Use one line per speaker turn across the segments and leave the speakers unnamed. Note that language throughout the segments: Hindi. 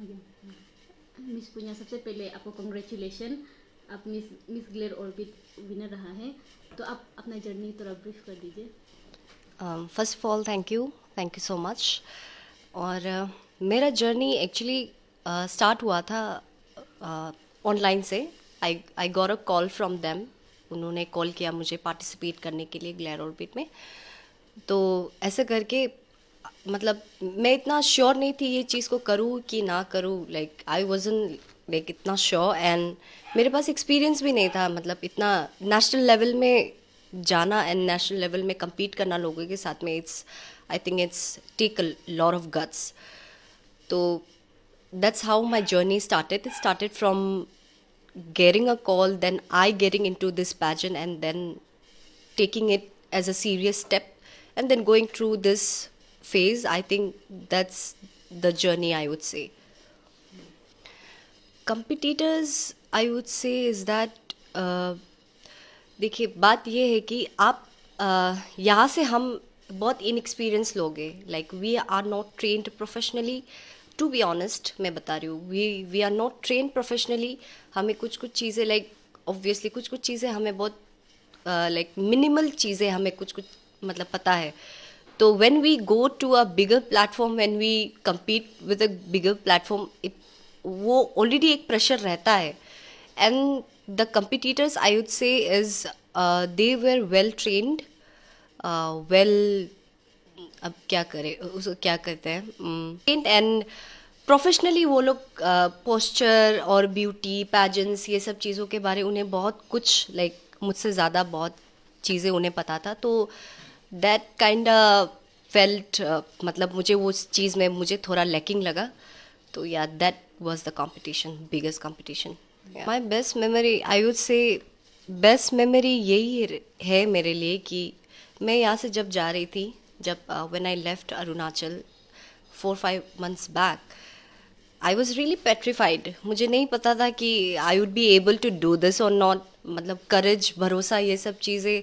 मिस पूजा सबसे पहले आपको कॉन्ग्रेचुलेशन आप miss miss glare orbit winner रहा है तो आप अपना जर्नी थोड़ा ब्रीफ कर दीजिए first of all thank you thank you so much और uh, मेरा जर्नी एक्चुअली स्टार्ट हुआ था ऑनलाइन uh, से I I got a call from them उन्होंने कॉल किया मुझे पार्टिसिपेट करने के लिए ग्लैर ऑर्बिट में तो ऐसे करके मतलब मैं इतना श्योर नहीं थी ये चीज़ को करूँ कि ना करूँ लाइक आई वॉजन लाइक इतना श्योर एंड मेरे पास एक्सपीरियंस भी नहीं था मतलब इतना नेशनल लेवल में जाना एंड नेशनल लेवल में कम्पीट करना लोगों के साथ में it's I think it's take a lot of guts तो that's how my journey started it started from getting a call then I getting into this pageant and then taking it as a serious step and then going through this phase i think that's the journey i would say competitors I would say is that देखिए बात यह है कि आप uh, यहाँ से हम बहुत इनएक्सपीरियंस लोग हैं like we are not trained professionally to be honest मैं बता रही हूँ we we are not train professionally हमें कुछ कुछ चीज़ें लाइक ऑब्वियसली कुछ कुछ चीज़ें हमें बहुत लाइक uh, मिनिमल चीज़ें हमें कुछ कुछ मतलब पता है uh, तो when we go to a bigger platform when we compete with a bigger platform वो ऑलरेडी एक प्रेशर रहता है and the competitors I would say is they were well trained well अब क्या करें उस क्या करते हैं एंड hmm. प्रोफेशनली वो लोग पोस्चर uh, और ब्यूटी पैजेंस ये सब चीज़ों के बारे उन्हें बहुत कुछ लाइक like, मुझसे ज़्यादा बहुत चीज़ें उन्हें पता था तो दैट काइंड फेल्ट मतलब मुझे उस चीज़ में मुझे थोड़ा लैकिंग लगा तो या that was the competition biggest competition my best memory I would say best memory यही है मेरे लिए कि मैं यहाँ से जब जा रही थी जब when I left Arunachal four five months back I was really petrified मुझे नहीं पता था कि I would be able to do this और नॉट मतलब करेज भरोसा ये सब चीज़ें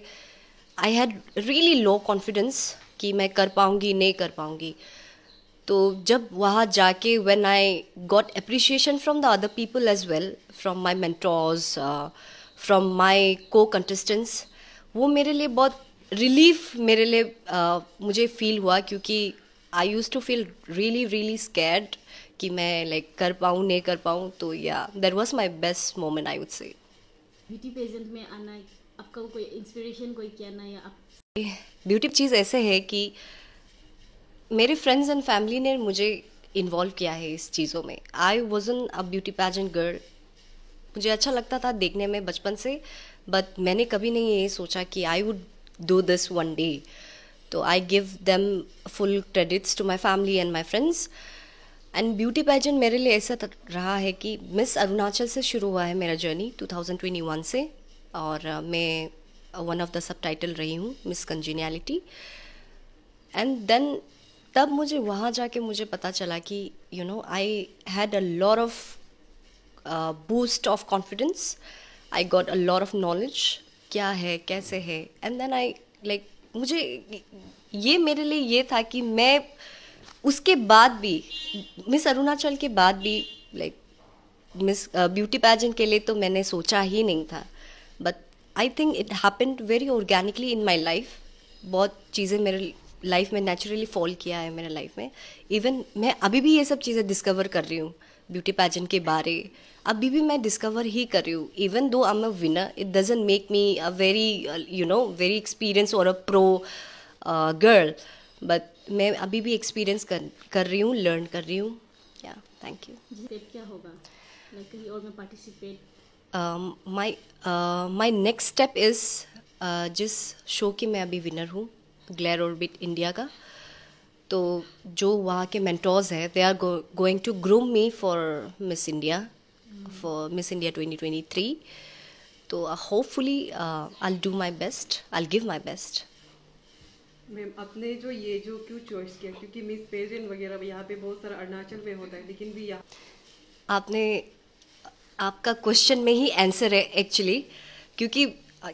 I had really low confidence कि मैं कर पाऊँगी नहीं कर पाऊँगी तो जब वहाँ जाके when I got appreciation from the other people as well from my mentors from my co contestants वो मेरे लिए बहुत रिलीफ मेरे लिए uh, मुझे फील हुआ क्योंकि I use to feel really really scared कि मैं लाइक like, कर पाऊँ नहीं कर पाऊँ तो या there was my best moment I would say beauty pageant में आना आपका कोई इंस्पिरेशन कोई कहना या आप ब्यूटी चीज़ ऐसे है कि मेरे फ्रेंड्स एंड फैमिली ने मुझे इन्वॉल्व किया है इस चीज़ों में I was an a beauty pageant girl मुझे अच्छा लगता था देखने में बचपन से बट मैंने कभी नहीं ये सोचा कि I would do this one day तो I give them full credits to my family and my friends and beauty pageant मेरे लिए ऐसा रहा है कि मिस अरुणाचल से शुरू हुआ है मेरा जर्नी 2021 से और uh, मैं one of the sub title रही हूँ मिस कंजीनियलिटी एंड देन तब मुझे वहाँ जाके मुझे पता चला कि you know I had a lot of boost of confidence I got a lot of knowledge क्या है कैसे है एंड देन आई लाइक मुझे ये मेरे लिए ये था कि मैं उसके बाद भी मिस अरुणाचल के बाद भी लाइक मिस ब्यूटी पैजेंट के लिए तो मैंने सोचा ही नहीं था I think it happen very organically in my life बहुत चीज़ें मेरे लाइफ में नेचुरली फॉल किया है मेरे लाइफ में इवन मैं अभी भी ये सब चीज़ें डिस्कवर कर रही हूँ ब्यूटी पैजन के बारे अभी भी मैं डिस्कवर ही कर रही हूँ even though I am a winner it doesn't make me a very you know very experience और अ प्रो गर्ल बट मैं अभी भी एक्सपीरियंस कर कर रही हूँ लर्न कर रही हूँ या थैंक यू क्या होगा और मैं participate my my next step is जिस शो की मैं अभी विनर हूँ ग्लैर ऑर्बिट इंडिया का तो जो वहाँ के मैंटोज हैं they are going to groom me for miss India for miss India 2023 तो hopefully I do my best I give my best ma'am अपने जो ये जो क्यों चॉइस किया क्योंकि मिस पेजेंट वगैरह यहाँ पे बहुत सारा अरुणाचल में होता है लेकिन भी यहाँ आपने आपका क्वेश्चन में ही आंसर है एक्चुअली क्योंकि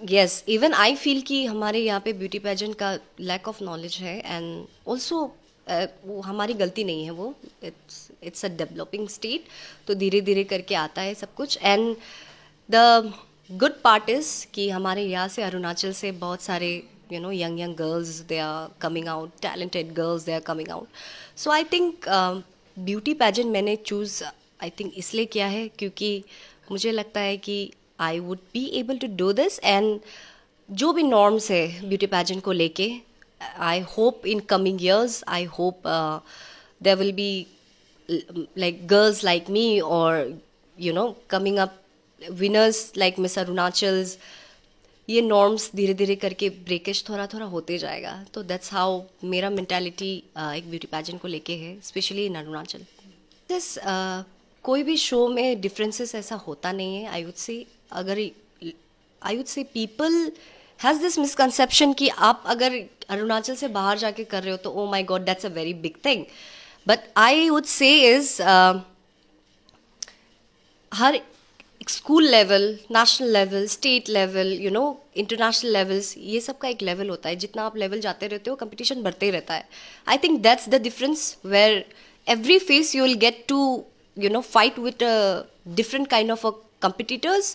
यस इवन आई फील कि हमारे यहाँ पे ब्यूटी पैजेंट का लैक ऑफ नॉलेज है एंड ऑल्सो वो हमारी गलती नहीं है वो it's it's a developing state तो धीरे धीरे करके आता है सब कुछ and the good part is कि हमारे यहाँ से अरुणाचल से बहुत सारे you know young young girls they are coming out talented girls they are coming out so I think beauty pageant मैंने चूज़ आई थिंक इसलिए किया है क्योंकि मुझे लगता है कि I would be able to do this and जो भी नॉर्म्स है ब्यूटी पैजेंट को लेके I hope in coming years I hope there will be like girls like me और you know coming up winners like miss Arunachals ये नॉर्म्स धीरे धीरे करके ब्रेकेज थोड़ा थोड़ा होते जाएगा तो दैट्स हाउ मेरा मैंटेलिटी uh, एक ब्यूटी पैजेंट को लेके है स्पेशली इन अरुणाचल दिस कोई भी शो में डिफरेंसेस ऐसा होता नहीं है आई वुड से अगर I would say people has this misconception कि आप अगर अरुणाचल से बाहर जाके कर रहे हो तो oh my god that's a very big thing but I would say is हर school level national level state level you know international levels ये सब का एक लेवल होता है जितना आप लेवल जाते रहते हो कंपटीशन बढ़ते ही रहता है I think that's the difference where every phase you will get to you know fight with different kind of competitors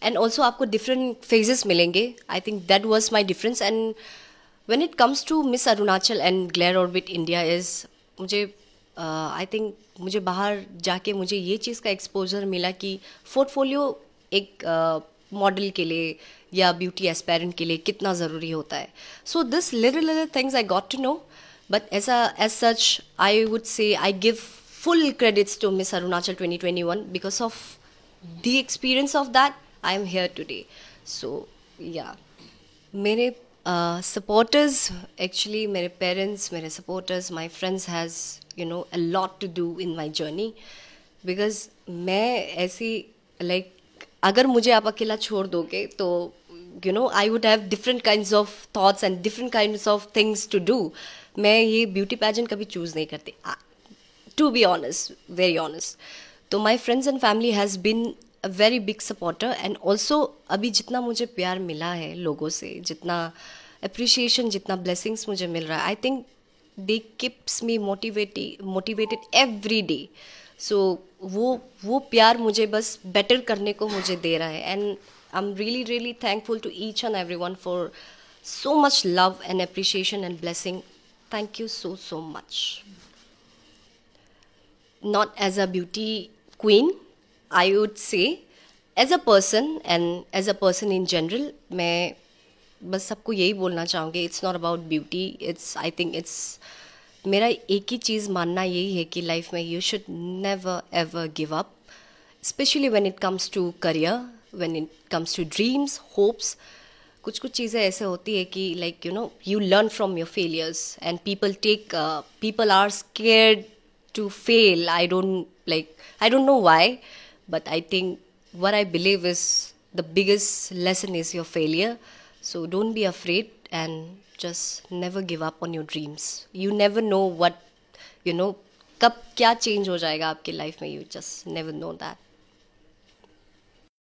and also आपको different phases मिलेंगे I think that was my difference and when it comes to Miss Arunachal and Glare Orbit India is मुझे आई uh, थिंक मुझे बाहर जाके मुझे ये चीज़ का एक्सपोजर मिला कि पोर्टफोलियो एक मॉडल uh, के लिए या ब्यूटी एस्पेरेंट के लिए कितना ज़रूरी होता है so this little little things I got to know but as as such I would say I give full credits to Miss Arunachal 2021 because of the experience of that I am here today. So yeah, मेरे supporters actually मेरे parents मेरे supporters my friends has you know a lot to do in my journey because मैं ऐसी like अगर मुझे आप अकेला छोड़ दोगे तो you know I would have different kind of thoughts and different kind of things to do मैं ये ब्यूटी पैजेंट कभी चूज़ नहीं करती to be honest very honest तो my friends and family has been a very big supporter and also अभी जितना मुझे प्यार मिला है लोगों से जितना अप्रिशिएशन जितना ब्लेसिंग्स मुझे मिल रहा है I think they keeps me motivate motivated every day so वो वो प्यार मुझे बस बेटर करने को मुझे दे रहा है and I am really really thankful to each and every one for so much love and appreciation and blessing thank you so so much not as a beauty queen, I would say, as a person and as a person in general मैं बस सबको यही बोलना चाहूँगी it's not about beauty it's I think it's मेरा एक ही चीज़ मानना यही है कि लाइफ में you should never ever give up specially when it comes to career when it comes to dreams hopes कुछ कुछ चीज़ें ऐसे होती है कि like you know you learn from your failures and people take people are scared to fail. I don't like, I don't know why, but I think what I believe is the biggest lesson is your failure. So don't be afraid and just never give up on your dreams. You never know what, you know, कब क्या चेंज हो जाएगा life life you just never know that.